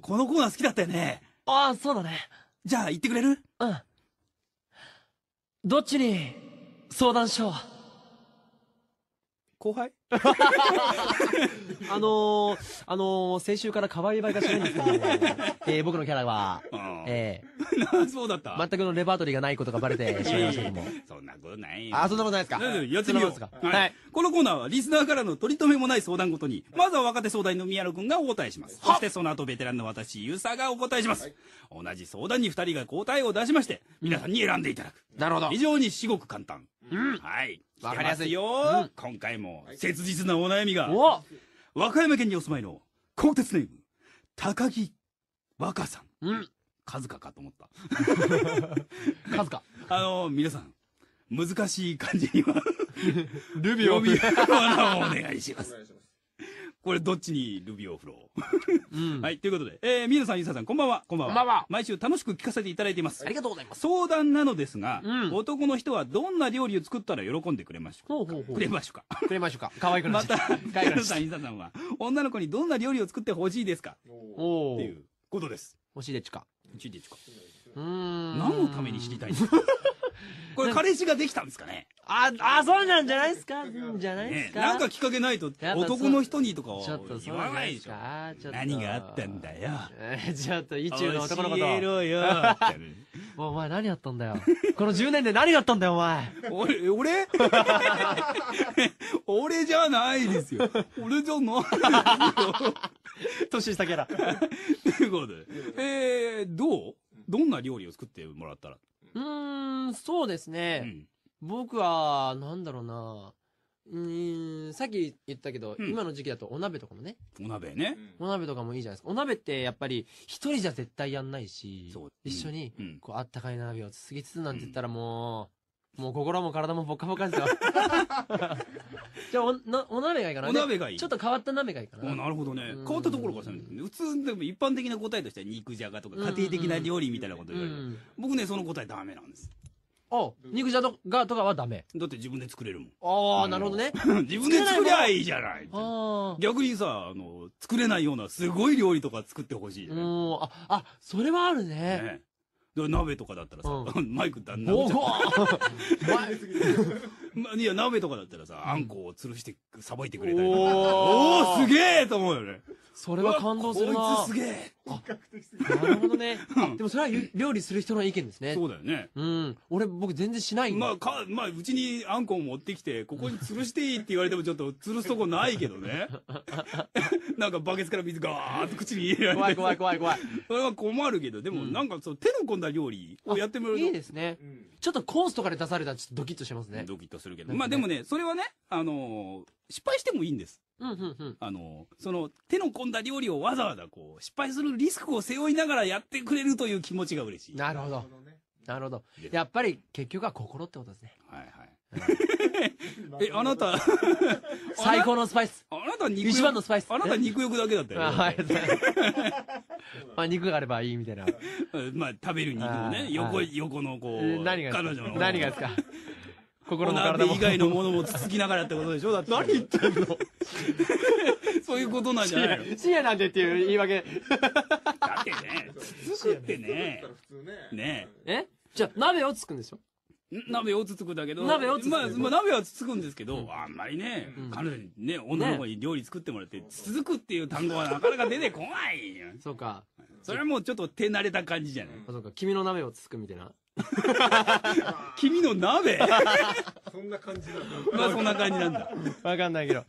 このコーナー好きだったよね。ああ、そうだね。じゃあ行ってくれるうん。どっちに相談しよう。後輩あのー、あのー、先週から変わり映えがしないんですけど、えー、僕のキャラは、えー、そうだった全くのレパートリーがないことがバレてしまいましたけども。そんなことないよ。あ、そんなことないですか。やってみよう。か、はい。はい。このコーナーはリスナーからの取り留めもない相談ごとに、まずは若手相談員の宮野くんがお答えします。そしてその後ベテランの私、遊佐がお答えします。はい、同じ相談に二人が答えを出しまして、皆さんに選んでいただく。なるほど。非常に至極簡単。はい。わかりやすいよ、今回も、切実なお悩みが。和歌山県にお住まいの、鋼鉄ネーム、高木若さん。うん。カズカかと思った。カズカ。あの、皆さん、難しい漢字には、ルビオ ビをお願いします。これどっちにルビーを振ろう、うん、はいということで、えー、皆さんゆささんこんばんはこんばんはこんばんは毎週楽しく聞かせていただいていますありがとうございます相談なのですが、うん、男の人はどんな料理を作ったら喜んでくれましょうかくれましょうかくれましょうか可愛くな またさんさんは女の子にどんな料理を作ってほしいですかっていうことですしいでちかしいでちかうん何のために知りたいんですかこれ彼氏ができたんですかねあ、あ、そうなんじゃないですかじゃないですか、ね、なんかきっかけないと、男の人にとか言わないでしょ。ょ何があったんだよ。ちょっと、一中の男のこと。教えろよ。お前何やったんだよ。この10年で何があったんだよ、お前。俺、俺 俺じゃないですよ。俺じゃないですよ。年下キャラ。ということで。えー、どうどんな料理を作ってもらったらうん、そうですね。うん僕は、なんだろうな。うん、さっき言ったけど、うん、今の時期だとお鍋とかもね。お鍋ね。お鍋とかもいいじゃないですか。お鍋ってやっぱり、一人じゃ絶対やんないし、う一緒に、こう、あったかい鍋をつつぎつつなんて言ったらもう、うん、もう心も体もぽかぽかですよ。じゃあおな、お鍋がいいかな。お鍋がいい。ちょっと変わった鍋がいいかな。なるほどね。変わったところから攻て普通、でも一般的な答えとしては肉じゃがとか、家庭的な料理みたいなこと言われる。僕ね、その答えダメなんです。あ、肉じゃがとかはダメだって自分で作れるもんああなるほどね 自分で作りゃいいじゃない逆にさあの作れないようなすごい料理とか作ってほしい、うんああそれはあるねね鍋とかだったらさ、マイクだんだん。いや、鍋とかだったらさ、あんこを吊るして、さばいてくれたりおおすげえと思うよね。それは感動するなこいつすげえなるほどね。あでもそれは料理する人の意見ですね。そうだよね。うん。俺、僕全然しないまあ、か、まあ、うちにあんこを持ってきて、ここに吊るしていいって言われてもちょっと吊るすとこないけどね。なんかバケツから水ガーッと口に入れられて。怖い怖い怖い怖い。それは困るけど、でもなんかその手の込んだ料理をやってみると、いいですね。うんちょっとコースとかで出されたらちょっとドキッとしますね。ドキッとするけど。まあでもね、それはね、あのー、失敗してもいいんです。うんうんうん。あのー、その、手の込んだ料理をわざわざこう、失敗するリスクを背負いながらやってくれるという気持ちが嬉しい。なるほど。なるほど。やっぱり結局は心ってことですね。はいはい。え、あなた、最高のスパイス。あなた肉欲。一番のスパイス。あなた肉欲だけだったよ。はい。まあ、肉があればいいみたいな。まあ、食べる肉もね、横、横のこう、彼女の。何がですか心の体も。以外のものもつつきながらってことでしょだって。何言ってんのそういうことなんじゃないの深夜 なんてっていう言い訳。だってね、つつくってね。ねえ。えじゃあ、鍋をつくんでしょ鍋をつつくんだけど、鍋をつつく、まあ、まあ、鍋はつつくんですけど、あんまりね、彼女にね、女の子に料理作ってもらって、つつくっていう単語はなかなか出てこないよ。そうか。それはもうちょっと手慣れた感じじゃないあ、そうか。君の鍋をつつくみたいな。君の鍋 そんな感じなんだ。まあそんな感じなんだ。わかんないけど。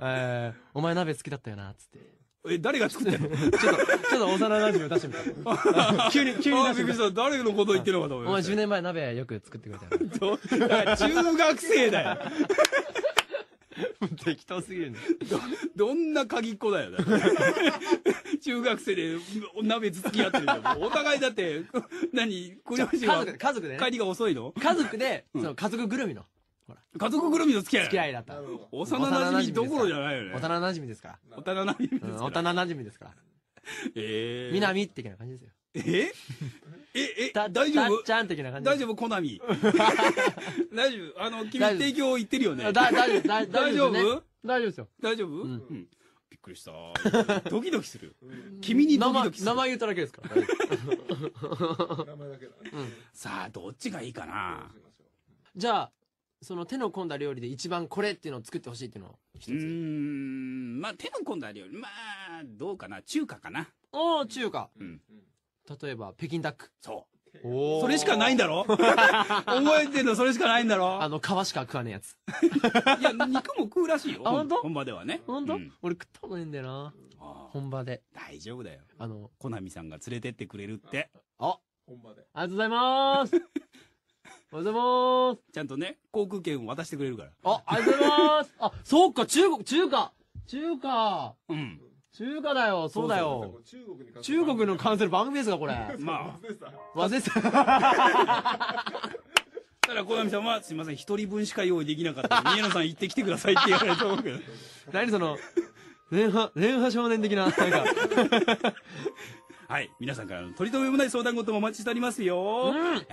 えー、お前鍋好きだったよな、つって。え、誰が作ってんのちょっと、ちょっと幼馴染を出してみた。急に、急に出してみた。びっくりした。誰のこと言ってるのかと思いました。お前10年前鍋よく作ってくれたよ。中学生だよ。適当すぎるね。ど、どんな鍵っ子だよ、だ中学生で鍋つき合ってるお互いだって、何、ご両親は家族で、ね、帰りが遅いの家族で、その家族ぐるみの。ほら。家族ぐるみの付き合い。付き合いだった。幼馴染みどころじゃないよね。幼馴染みですから。幼馴染みですから。幼馴染みですから。ええー。南的な感じですよ。ええ、え、大丈夫ちゃん的な感じ。大丈夫コナミ。大丈夫あの、君提供言ってるよね。大丈夫、大丈夫大丈夫ですよ。大丈夫うん。びっくりした。ドキドキする。君にドキドキする。名前言っただけですから。名前だけだ。さあ、どっちがいいかなじゃあ、その手の込んだ料理で一番これっていうのを作ってほしいっていうのを一つ。うーん、まあ手の込んだ料理、まあ、どうかな、中華かな。おお中華。うん。例えば、北京ダック。そう。おそれしかないんだろ 覚えてんのそれしかないんだろあの、皮しか食わねえやつ。いや、肉も食うらしいよ。あ、本当本場ではね。本当、うん、俺食ったことなえんだよな。本場で。大丈夫だよ。あの、コナミさんが連れてってくれるって。あ本場で。ありがとうございますおはようございます。ちゃんとね、航空券を渡してくれるから。あ、ありがとうございます。あ、そっか、中国、中華。中華。うん。中華だよ、そうだよ。中国に関する番組ですか、これ。まあ。われて ただ、小波さんは、すいません、一人分しか用意できなかった宮野 さん行ってきてくださいって言われると思うけど。何その、連波、連波少年的な、なんか。はい、皆さんからの取り留めもない相談事もお待ちしておりますよ。うん、